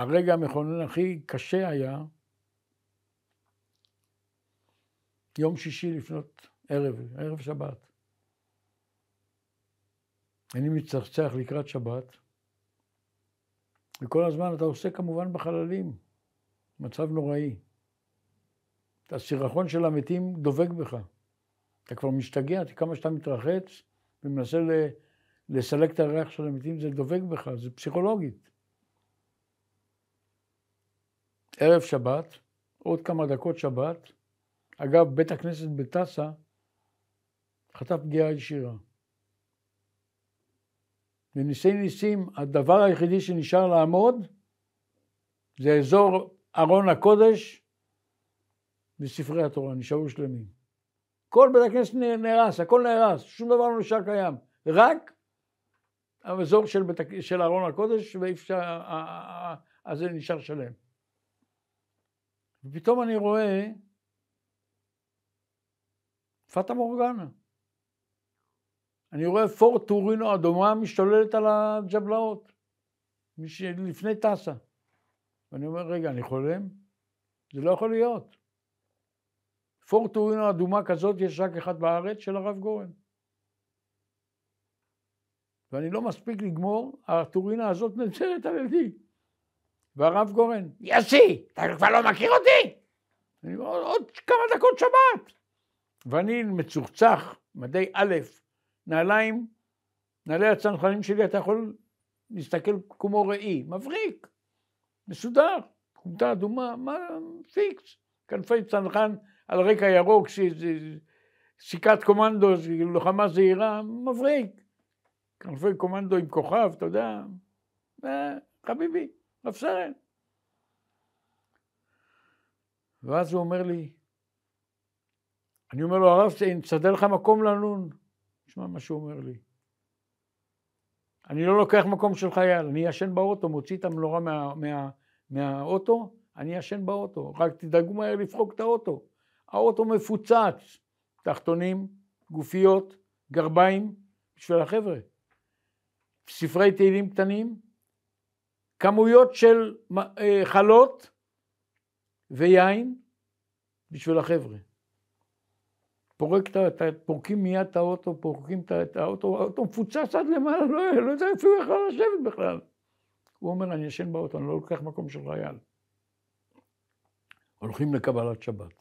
הרגע המכונן הכי קשה היה יום שישי לפנות ערב, ערב שבת. אני מצחצח לקראת שבת, וכל הזמן אתה עושה כמובן בחללים, מצב נוראי. הסירחון של המתים דובק בך. אתה כבר משתגע, כמה שאתה מתרחץ ומנסה לסלק את הריח של המתים, זה דובק בך, זה פסיכולוגית. ערב שבת, עוד כמה דקות שבת, אגב, בית הכנסת בטסה חטף פגיעה ישירה. וניסי ניסים, הדבר היחידי שנשאר לעמוד זה אזור ארון הקודש וספרי התורה, נשארו שלמים. כל בית הכנסת נהרס, הכל נהרס, שום דבר לא נשאר קיים, רק האזור של, בית, של ארון הקודש, ואי אפשר, אז זה נשאר שלם. ופתאום אני רואה פטה מורגנה. אני רואה פורט טורינו אדומה משתוללת על הג'בלאות, לפני טסה. ואני אומר, רגע, אני חולם? זה לא יכול להיות. פורט טורינו אדומה כזאת יש רק אחד בארץ, של הרב גורן. ואני לא מספיק לגמור, הטורינה הזאת נמצאת על ידי. והרב גורן, ישי, אתה כבר לא מכיר אותי? אני אומר, עוד כמה דקות שבת. ואני מצוחצח, מדי א', נעליים, נעלי הצנחנים שלי, אתה יכול להסתכל כמו ראי, מבריק, מסודר, חומתה אדומה, מה, פיקס, כנפי צנחן על רקע ירוק, סיכת קומנדו, לוחמה זהירה, מבריק. כנפי קומנדו עם כוכב, אתה יודע, אה, חביבי. רב סרן. ואז הוא אומר לי, אני אומר לו, הרב סרן, תסדר לך מקום לנון. תשמע מה שהוא אומר לי. אני לא לוקח מקום של חייל, אני ישן באוטו, מוציא את המנורה מה, מה, מהאוטו, אני ישן באוטו. רק תדאגו מהר לפחוק את האוטו. האוטו מפוצץ, תחתונים, גופיות, גרביים, בשביל החבר'ה. ספרי תהילים קטנים, כמויות של אה, חלות ויין בשביל החבר'ה. פורק את ה... פורקים מיד את האוטו, פורקים את האוטו, האוטו מפוצץ עד למעלה, לא, לא יודע הוא יכול לשבת בכלל. הוא אומר, אני ישן באוטו, אני לא לוקח מקום של חייל. הולכים לקבלת שבת.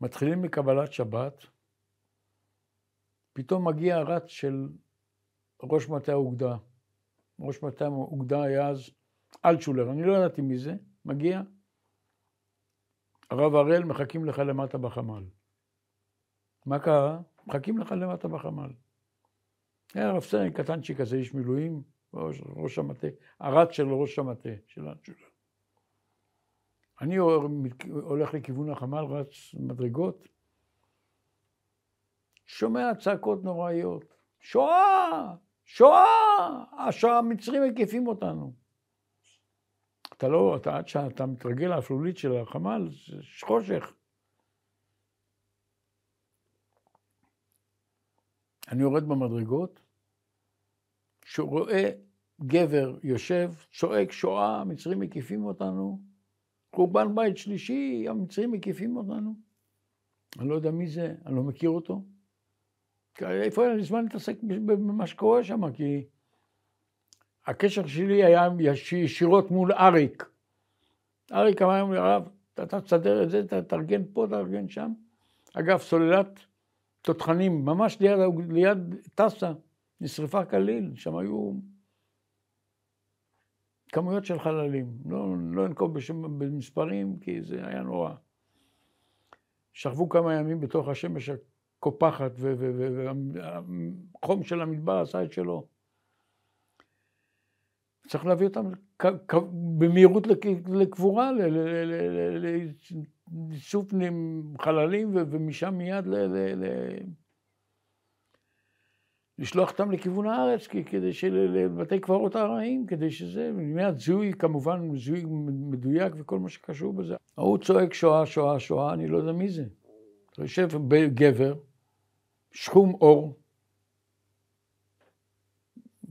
מתחילים מקבלת שבת, פתאום מגיע הרץ של ראש מטה האוגדה, ראש מטה האוגדה היה אז אלטשולר, אני לא ידעתי מי זה, מגיע, הרב הראל, מחכים לך למטה בחמ"ל. מה קרה? מחכים לך למטה בחמ"ל. היה רב סרן קטנצ'י כזה, איש מילואים, ראש, ראש המטה, הרץ של ראש המטה, של אלטשולר. אני הולך לכיוון החמ"ל, רץ מדרגות, שומע צעקות נוראיות, שואה! שואה! השואה, המצרים מקיפים אותנו. אתה לא, אתה, עד שאתה מתרגל לאפלולית של החמ"ל, יש חושך. אני יורד במדרגות, שרואה גבר יושב, צועק שואה, המצרים מקיפים אותנו, חורבן בית שלישי, המצרים מקיפים אותנו. אני לא יודע מי זה, אני לא מכיר אותו. איפה היה לי זמן להתעסק במה שקורה שם? כי הקשר שלי היה ישירות מול אריק. אריק אמר לי, הרב, אתה תסדר את זה, תארגן פה, תארגן שם. אגב, סוללת תותחנים, ממש ליד, ליד טסה, נשרפה כליל, שם היו כמויות של חללים. לא, לא אנקוב במספרים, כי זה היה נורא. שכבו כמה ימים בתוך השמש קופחת, והחום של המדבר עשה את שלו. צריך להביא אותם במהירות לקבורה, לאיסוף חללים, ומשם מיד ל... לשלוח אותם לכיוון הארץ, כדי של... לבתי קברות ארעיים, כדי שזה, מיד זיהוי, כמובן, זיהוי מדויק וכל מה שקשור בזה. ההוא צועק שואה, שואה, שואה, אני לא יודע מי זה. אתה יושב בגבר, שחום אור,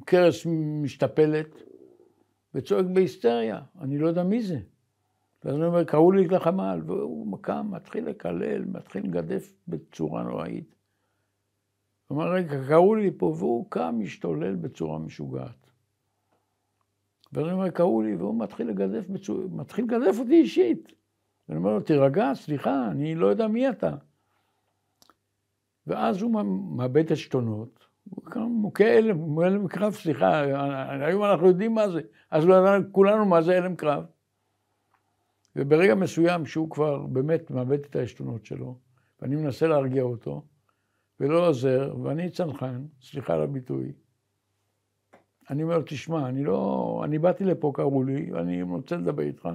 קרס משתפלת, וצועק בהיסטריה, אני לא יודע מי זה. ואז הוא אומר, קראו לי לחמ"ל, והוא קם, מתחיל לקלל, מתחיל לגדף בצורה נוראית. הוא אמר, רגע, קראו לי פה, והוא קם, משתולל בצורה משוגעת. ואז הוא אומר, קראו לי, והוא מתחיל לגדף, בצורה, מתחיל לגדף אותי אישית. ואני אומר לו, תירגע, סליחה, אני לא יודע מי אתה. ואז הוא מאבד את עשתונות, הוא מוכה אלם, אלם קרב, סליחה, היום אנחנו יודעים מה זה, אז לא ידענו כולנו מה זה אלם קרב. וברגע מסוים שהוא כבר באמת מאבד את העשתונות שלו, ואני מנסה להרגיע אותו, ולא עוזר, ואני צנחן, סליחה על הביטוי. אני אומר, תשמע, אני לא... אני באתי לפה, קראו לי, ואני רוצה לדבר איתך.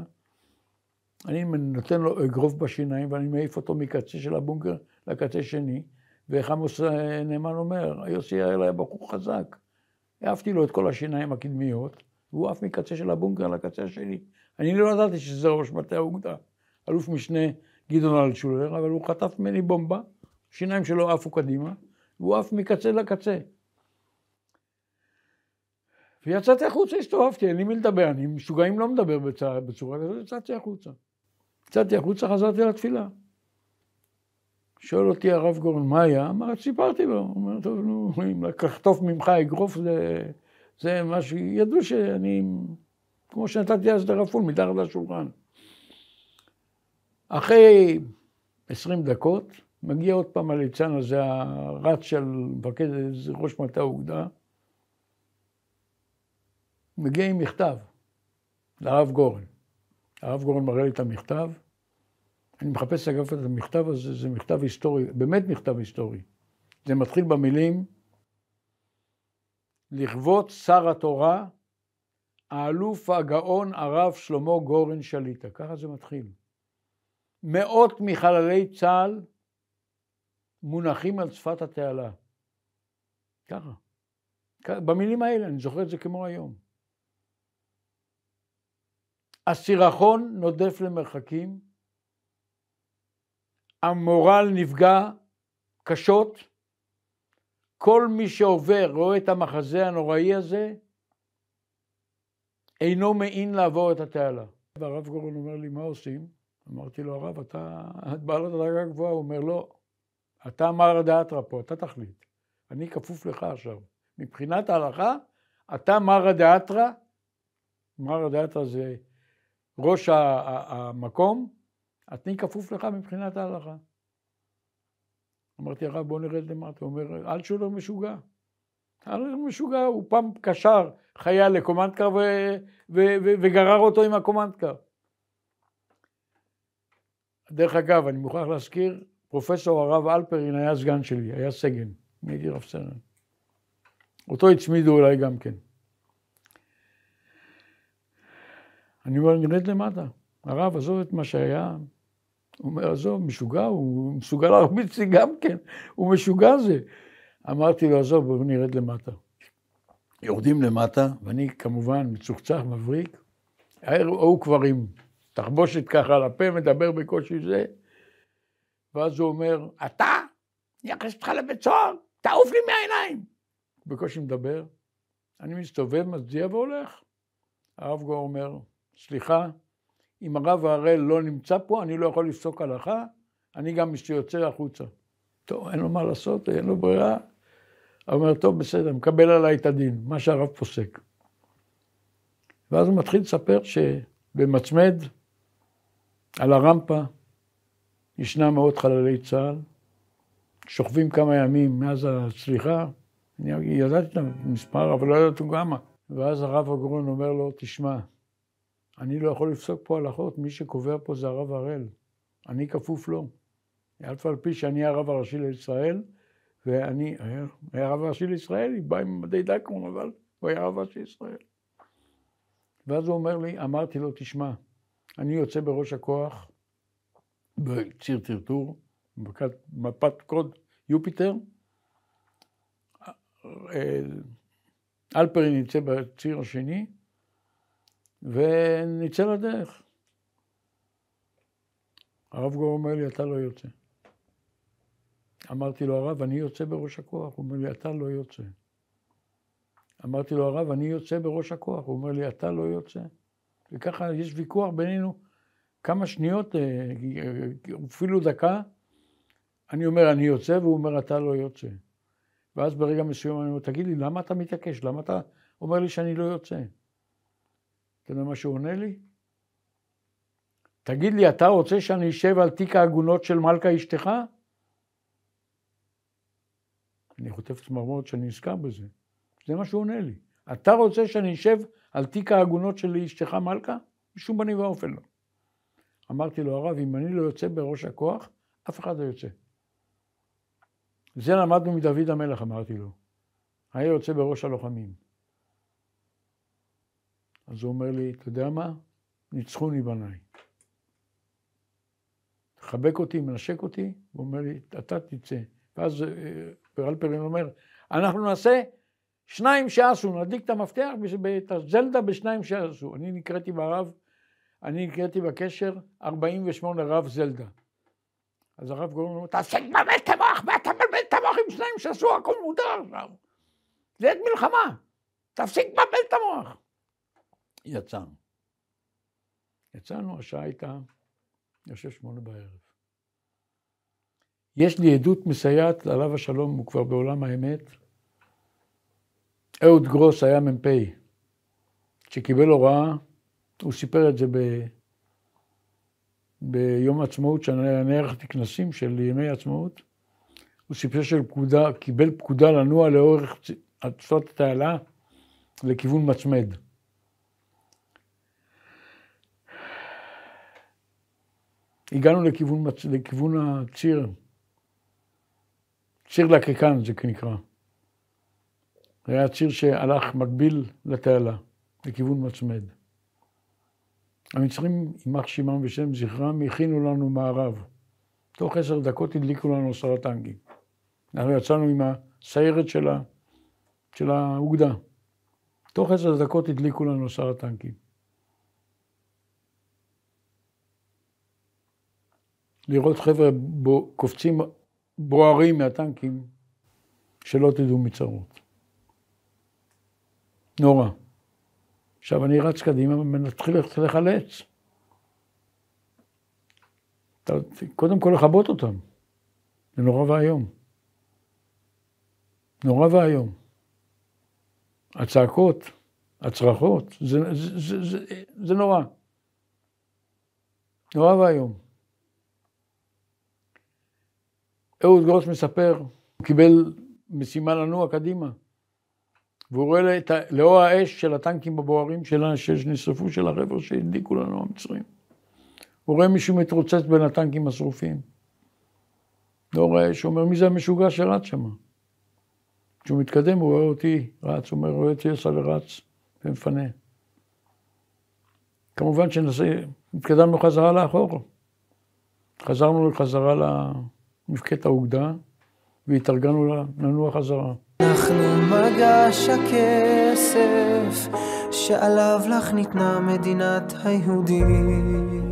אני נותן לו אגרוף בשיניים, ואני מעיף אותו מקצה של הבונקר לקצה שני, ואיך עמוס נאמן אומר, יוסי הראל היה בחור חזק. העפתי לו את כל השיניים הקדמיות, והוא עף מקצה של הבונקר לקצה השני. אני לא ידעתי שזה ראש מטה האוגדה, אלוף משנה גדעון אלטשולר, אבל הוא חטף ממני בומבה, שיניים שלו עפו קדימה, והוא עף מקצה לקצה. ויצאתי החוצה, הסתובבתי, אין לי מי לדבר, אני משוגעים לא מדבר בצורה כזאת, יצאתי החוצה. יצאתי החוצה, חזרתי לתפילה. שואל אותי הרב גורן, מה היה? אמר, סיפרתי לו. הוא אומר, טוב, נו, אם לחטוף ממך אגרוף זה, זה מה ש... ידעו שאני, כמו שנתתי אז לרפול, מתחת לשולחן. אחרי עשרים דקות, מגיע עוד פעם הליצן הזה, הרץ של מפקד, זה ראש מטה האוגדה, מגיע עם מכתב לרב גורן. הרב גורן מראה לי את המכתב, אני מחפש אגב את המכתב הזה, זה מכתב היסטורי, באמת מכתב היסטורי. זה מתחיל במילים, לכבוד שר התורה, האלוף הגאון הרב שלמה גורן שליטה. ככה זה מתחיל. מאות מחללי צה"ל מונחים על שפת התעלה. ככה. במילים האלה, אני זוכר את זה כמו היום. הסירחון נודף למרחקים, המורל נפגע קשות. כל מי שעובר, רואה את המחזה הנוראי הזה, אינו מעין לעבור את התעלה. והרב גורן אומר לי, מה עושים? אמרתי לו, הרב, אתה, את בעלת הדרגה הגבוהה? הוא אומר, לא, אתה מר הדעתרא פה, אתה תחליט. אני כפוף לך עכשיו. מבחינת ההלכה, אתה מר הדעתרא, מר הדעתרא זה ראש המקום, אני כפוף לך מבחינת ההלכה. אמרתי, הרב, בוא נרד למטה. הוא אומר, אלטשולר משוגע. אלטשולר משוגע, הוא פעם קשר חייל לקומנדקר ו- ו- ו- וגרר אותו עם הקומנדקר. דרך אגב, אני מוכרח להזכיר, פרופסור הרב אלפרין היה סגן שלי, היה סגן, אני הייתי רב סרן. אותו הצמידו אולי גם כן. אני אומר, נרד למטה. הרב, עזוב את מה שהיה, הוא אומר, עזוב, משוגע, הוא מסוגל להרביץ לי גם כן, הוא משוגע זה. אמרתי לו, עזוב, בואו נרד למטה. יורדים למטה, ואני כמובן מצוחצח, מבריק. הוא כבר עם תחבושת ככה על הפה, מדבר בקושי זה. ואז הוא אומר, אתה? אני אכניס אותך לבית סוהר, תעוף לי מהעיניים. בקושי מדבר. אני מסתובב, מצדיע והולך. הרב גור אומר, סליחה, אם הרב הראל לא נמצא פה, אני לא יכול לפסוק הלכה, אני גם שיוצא החוצה. טוב, אין לו מה לעשות, אין לו ברירה. הוא אומר, טוב, בסדר, מקבל עליי את הדין, מה שהרב פוסק. ואז הוא מתחיל לספר שבמצמד, על הרמפה, ישנם מאות חללי צה"ל, שוכבים כמה ימים מאז הצליחה, אני ידעתי את המספר, אבל לא ידעתי גם מה. ואז הרב הגרון אומר לו, תשמע, אני לא יכול לפסוק פה הלכות, מי שקובע פה זה הרב הראל. אני כפוף לו. אף על פי שאני הרב הראשי לישראל, ואני, היה הרב הראשי לישראל, היא באה עם מדי דקרון, אבל הוא היה הרב הראשי לישראל. ואז הוא אומר לי, אמרתי לו, תשמע, אני יוצא בראש הכוח, בציר טרטור, מפת קוד יופיטר, אה, אה, אלפרין יצא בציר השני, ונצא לדרך. הרב גור אומר לי, אתה לא יוצא. אמרתי לו, הרב, אני יוצא בראש הכוח. הוא אומר לי, אתה לא יוצא. אמרתי לו, הרב, אני יוצא בראש הכוח. הוא אומר לי, אתה לא יוצא. וככה יש ויכוח בינינו כמה שניות, אה, אה, אפילו דקה. אני אומר, אני יוצא, והוא אומר, אתה לא יוצא. ואז ברגע מסוים אני אומר, תגיד לי, למה אתה מתעקש? למה אתה אומר לי שאני לא יוצא? אתה יודע מה שהוא עונה לי? תגיד לי, אתה רוצה שאני אשב על תיק העגונות של מלכה אשתך? אני חוטף צמרמורת שאני נזכר בזה. זה מה שהוא עונה לי. אתה רוצה שאני אשב על תיק העגונות של אשתך מלכה? בשום פנים ואופן לא. אמרתי לו, הרב, אם אני לא יוצא בראש הכוח, אף אחד לא יוצא. זה למדנו מדוד המלך, אמרתי לו. היה יוצא בראש הלוחמים. אז הוא אומר לי, אתה יודע מה? ניצחוני בניי. מחבק אותי, מנשק אותי, הוא אומר לי, אתה תצא. ואז אלפרין אה, אומר, אנחנו נעשה שניים שעשו, נדליק את המפתח, את הזלדה בשניים שעשו. אני נקראתי ברב, אני נקראתי בקשר 48 רב זלדה. אז הרב גורם לו, תעשה לבלבל את המוח, מה אתה מבלבל את המוח עם שניים שעשו, הכל מודר עכשיו. זה עת מלחמה, תפסיק לבלבל את המוח. יצאנו. יצאנו, השעה הייתה, יושב שמונה בערב. יש לי עדות מסייעת, עליו השלום, הוא כבר בעולם האמת. אהוד גרוס היה מ"פ, שקיבל הוראה, הוא סיפר את זה ב... ביום העצמאות, שאני ערכתי כנסים של ימי העצמאות. הוא סיפר שקיבל פקודה לנוע לאורך צ... התעלה לכיוון מצמד. הגענו לכיוון, לכיוון הציר, ציר לקקן זה נקרא. זה היה ציר שהלך מקביל לתעלה, לכיוון מצמד. המצרים, יימח שמם ושם זכרם, הכינו לנו מערב. תוך עשר דקות הדליקו לנו עשרה טנגים. אנחנו יצאנו עם הסיירת של האוגדה. תוך עשר דקות הדליקו לנו עשרה טנקים. לראות חבר'ה בו, קופצים בוערים מהטנקים, שלא תדעו מצרות. נורא. עכשיו אני רץ קדימה ומתחיל לחלץ. קודם כל לכבות אותם, זה נורא ואיום. נורא ואיום. הצעקות, הצרחות, זה, זה, זה, זה, זה נורא. נורא ואיום. אהוד גרוס מספר, הוא קיבל משימה לנוע קדימה. והוא רואה את ה... לאור האש של הטנקים הבוערים שלה, שנשרפו, של החבר'ה שהדליקו לנו המצרים. הוא רואה מישהו מתרוצץ בין הטנקים השרופים. לאור האש, הוא אומר, מי זה המשוגע שרץ שם? כשהוא מתקדם, הוא רואה אותי רץ, הוא אומר, רואה את יסע ורץ, ומפנה. כמובן שנעשה, התקדמנו חזרה לאחור. חזרנו חזרה ל... מפקד האוגדה, והתארגנו לנוע חזרה. אנחנו מגש הכסף שעליו לך ניתנה מדינת היהודים.